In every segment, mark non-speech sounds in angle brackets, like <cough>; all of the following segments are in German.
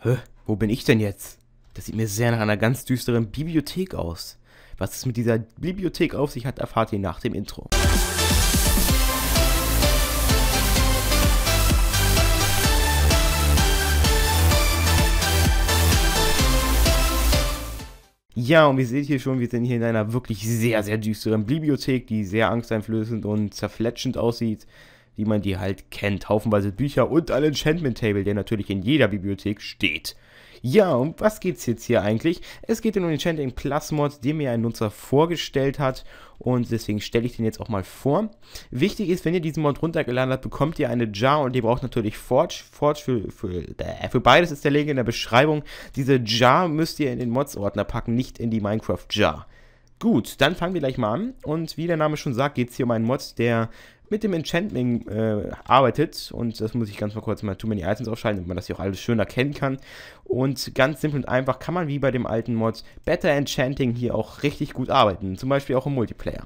Hä? Wo bin ich denn jetzt? Das sieht mir sehr nach einer ganz düsteren Bibliothek aus. Was es mit dieser Bibliothek auf sich hat, erfahrt ihr nach dem Intro. Ja, und wie seht hier schon, wir sind hier in einer wirklich sehr, sehr düsteren Bibliothek, die sehr angsteinflößend und zerfletschend aussieht wie man die halt kennt. Haufenweise Bücher und ein Enchantment Table, der natürlich in jeder Bibliothek steht. Ja, um was geht's jetzt hier eigentlich? Es geht um den Enchanting Plus Mod, den mir ein Nutzer vorgestellt hat und deswegen stelle ich den jetzt auch mal vor. Wichtig ist, wenn ihr diesen Mod runtergeladen habt, bekommt ihr eine Jar und ihr braucht natürlich Forge. Forge für, für, äh, für beides ist der Link in der Beschreibung. Diese Jar müsst ihr in den Mods-Ordner packen, nicht in die Minecraft-Jar. Gut, dann fangen wir gleich mal an. Und wie der Name schon sagt, geht es hier um einen Mod, der mit dem Enchantment äh, arbeitet. Und das muss ich ganz mal kurz mal Too Many Items ausschalten, damit man das hier auch alles schön erkennen kann. Und ganz simpel und einfach kann man wie bei dem alten Mod Better Enchanting hier auch richtig gut arbeiten. Zum Beispiel auch im Multiplayer.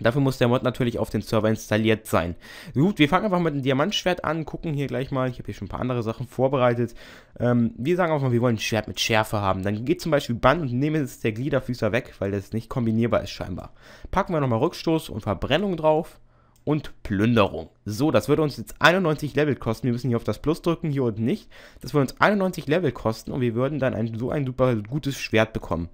Dafür muss der Mod natürlich auf den Server installiert sein. Gut, wir fangen einfach mit dem Diamantschwert an, gucken hier gleich mal. Ich habe hier schon ein paar andere Sachen vorbereitet. Ähm, wir sagen einfach mal, wir wollen ein Schwert mit Schärfe haben. Dann geht zum Beispiel Band und nehmen jetzt der Gliederfüßer weg, weil das nicht kombinierbar ist scheinbar. Packen wir nochmal Rückstoß und Verbrennung drauf und Plünderung. So, das würde uns jetzt 91 Level kosten. Wir müssen hier auf das Plus drücken, hier unten nicht. Das würde uns 91 Level kosten und wir würden dann ein, so ein super gutes Schwert bekommen.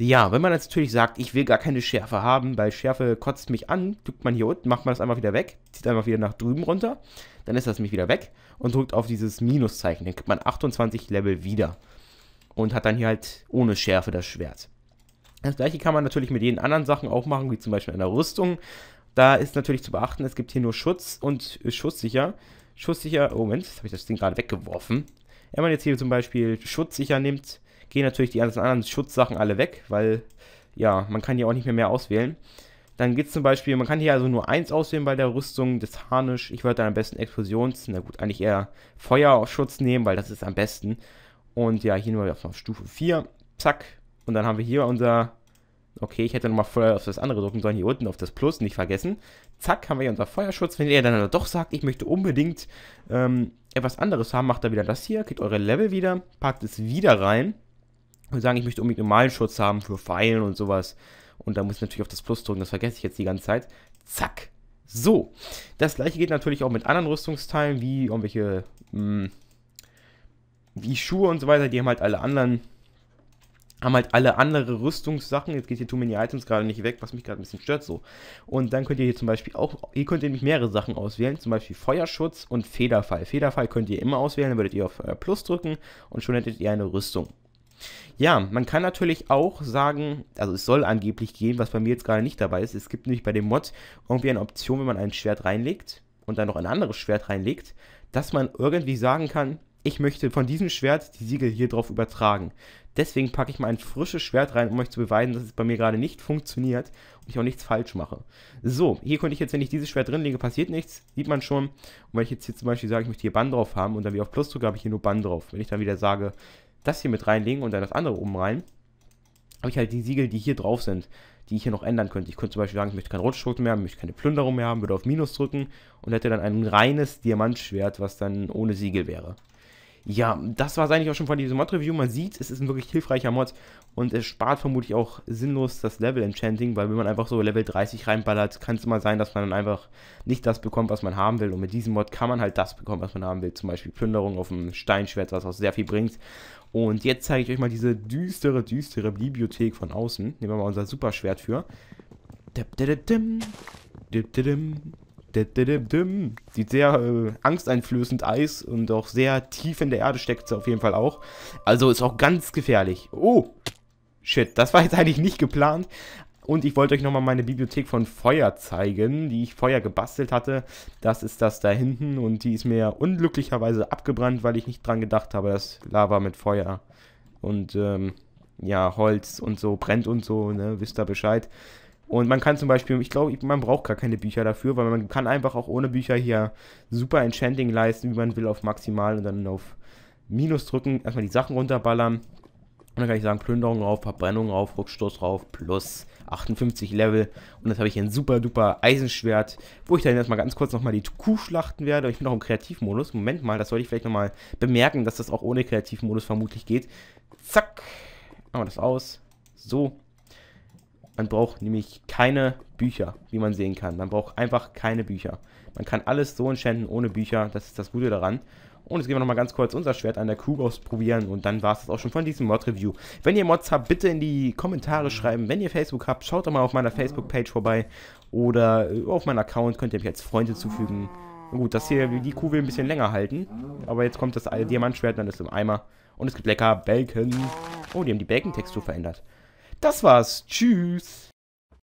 Ja, wenn man jetzt natürlich sagt, ich will gar keine Schärfe haben, weil Schärfe kotzt mich an, drückt man hier unten, macht man das einfach wieder weg, zieht einfach wieder nach drüben runter, dann ist das nämlich wieder weg und drückt auf dieses Minuszeichen. Dann kriegt man 28 Level wieder und hat dann hier halt ohne Schärfe das Schwert. Das gleiche kann man natürlich mit jeden anderen Sachen auch machen, wie zum Beispiel einer Rüstung. Da ist natürlich zu beachten, es gibt hier nur Schutz und äh, Schusssicher. Schusssicher, oh Moment, jetzt habe ich das Ding gerade weggeworfen. Wenn man jetzt hier zum Beispiel Schutzsicher nimmt, gehen natürlich die ganzen anderen Schutzsachen alle weg, weil ja, man kann hier auch nicht mehr mehr auswählen. Dann gibt es zum Beispiel, man kann hier also nur eins auswählen bei der Rüstung, das Harnisch. Ich würde dann am besten Explosions, na gut, eigentlich eher Feuerschutz nehmen, weil das ist am besten. Und ja, hier nur auf Stufe 4, zack. Und dann haben wir hier unser, okay, ich hätte nochmal Feuer auf das andere drücken sollen, hier unten auf das Plus, nicht vergessen. Zack, haben wir hier unser Feuerschutz. Wenn ihr dann halt doch sagt, ich möchte unbedingt ähm, etwas anderes haben, macht er wieder das hier, geht eure Level wieder, packt es wieder rein und sagen, ich möchte unbedingt einen Malenschutz haben für Pfeilen und sowas. Und da muss ich natürlich auf das Plus drücken, das vergesse ich jetzt die ganze Zeit. Zack. So. Das gleiche geht natürlich auch mit anderen Rüstungsteilen, wie irgendwelche, mh, hm, wie Schuhe und so weiter. Die haben halt alle anderen, haben halt alle andere Rüstungssachen. Jetzt geht hier Too Many Items gerade nicht weg, was mich gerade ein bisschen stört so. Und dann könnt ihr hier zum Beispiel auch, ihr könnt nämlich mehrere Sachen auswählen, zum Beispiel Feuerschutz und Federfall. Federfall könnt ihr immer auswählen, dann würdet ihr auf äh, Plus drücken und schon hättet ihr eine Rüstung. Ja, man kann natürlich auch sagen, also es soll angeblich gehen, was bei mir jetzt gerade nicht dabei ist. Es gibt nämlich bei dem Mod irgendwie eine Option, wenn man ein Schwert reinlegt und dann noch ein anderes Schwert reinlegt, dass man irgendwie sagen kann, ich möchte von diesem Schwert die Siegel hier drauf übertragen. Deswegen packe ich mal ein frisches Schwert rein, um euch zu beweisen, dass es bei mir gerade nicht funktioniert und ich auch nichts falsch mache. So, hier könnte ich jetzt, wenn ich dieses Schwert drin lege, passiert nichts, sieht man schon. Und wenn ich jetzt hier zum Beispiel sage, ich möchte hier Bann drauf haben und dann wie auf Plus drücke, habe ich hier nur Bann drauf. Wenn ich dann wieder sage, das hier mit reinlegen und dann das andere oben rein, habe ich halt die Siegel, die hier drauf sind, die ich hier noch ändern könnte. Ich könnte zum Beispiel sagen, ich möchte keinen Rotschrot mehr haben, möchte keine Plünderung mehr haben, würde auf Minus drücken und hätte dann ein reines Diamantschwert, was dann ohne Siegel wäre. Ja, das war es eigentlich auch schon von diesem Mod-Review. Man sieht, es ist ein wirklich hilfreicher Mod und es spart vermutlich auch sinnlos das Level-Enchanting, weil wenn man einfach so Level 30 reinballert, kann es immer sein, dass man dann einfach nicht das bekommt, was man haben will. Und mit diesem Mod kann man halt das bekommen, was man haben will. Zum Beispiel Plünderung auf dem Steinschwert, was auch sehr viel bringt. Und jetzt zeige ich euch mal diese düstere, düstere Bibliothek von außen. Nehmen wir mal unser Superschwert für. Sieht sehr äh, angsteinflößend Eis und auch sehr tief in der Erde steckt sie auf jeden Fall auch. Also ist auch ganz gefährlich. Oh, Shit, das war jetzt <laughs> eigentlich nicht geplant, und ich wollte euch nochmal meine Bibliothek von Feuer zeigen, die ich Feuer gebastelt hatte. Das ist das da hinten und die ist mir unglücklicherweise abgebrannt, weil ich nicht dran gedacht habe, dass Lava mit Feuer und ähm, ja, Holz und so brennt und so, ne, wisst ihr Bescheid. Und man kann zum Beispiel, ich glaube, man braucht gar keine Bücher dafür, weil man kann einfach auch ohne Bücher hier super Enchanting leisten, wie man will, auf maximal und dann auf Minus drücken, erstmal die Sachen runterballern und dann kann ich sagen, Plünderung rauf, Verbrennung rauf, Rückstoß rauf, plus 58 Level. Und jetzt habe ich ein super duper Eisenschwert, wo ich dann erstmal ganz kurz nochmal die Kuh schlachten werde. Ich bin noch im Kreativmodus. Moment mal, das sollte ich vielleicht nochmal bemerken, dass das auch ohne Kreativmodus vermutlich geht. Zack, machen wir das aus. So. Man braucht nämlich keine Bücher, wie man sehen kann. Man braucht einfach keine Bücher. Man kann alles so entschänden ohne Bücher. Das ist das Gute daran. Und jetzt gehen wir nochmal ganz kurz unser Schwert an der Kuh ausprobieren und dann war es das auch schon von diesem Mod-Review. Wenn ihr Mods habt, bitte in die Kommentare schreiben. Wenn ihr Facebook habt, schaut doch mal auf meiner Facebook-Page vorbei oder äh, auf meinen Account könnt ihr mich als Freunde zufügen. Gut, das hier, die Kuh will ein bisschen länger halten. Aber jetzt kommt das Diamantschwert, dann ist es im Eimer. Und es gibt lecker Bacon. Oh, die haben die Bacon-Textur verändert. Das war's. Tschüss.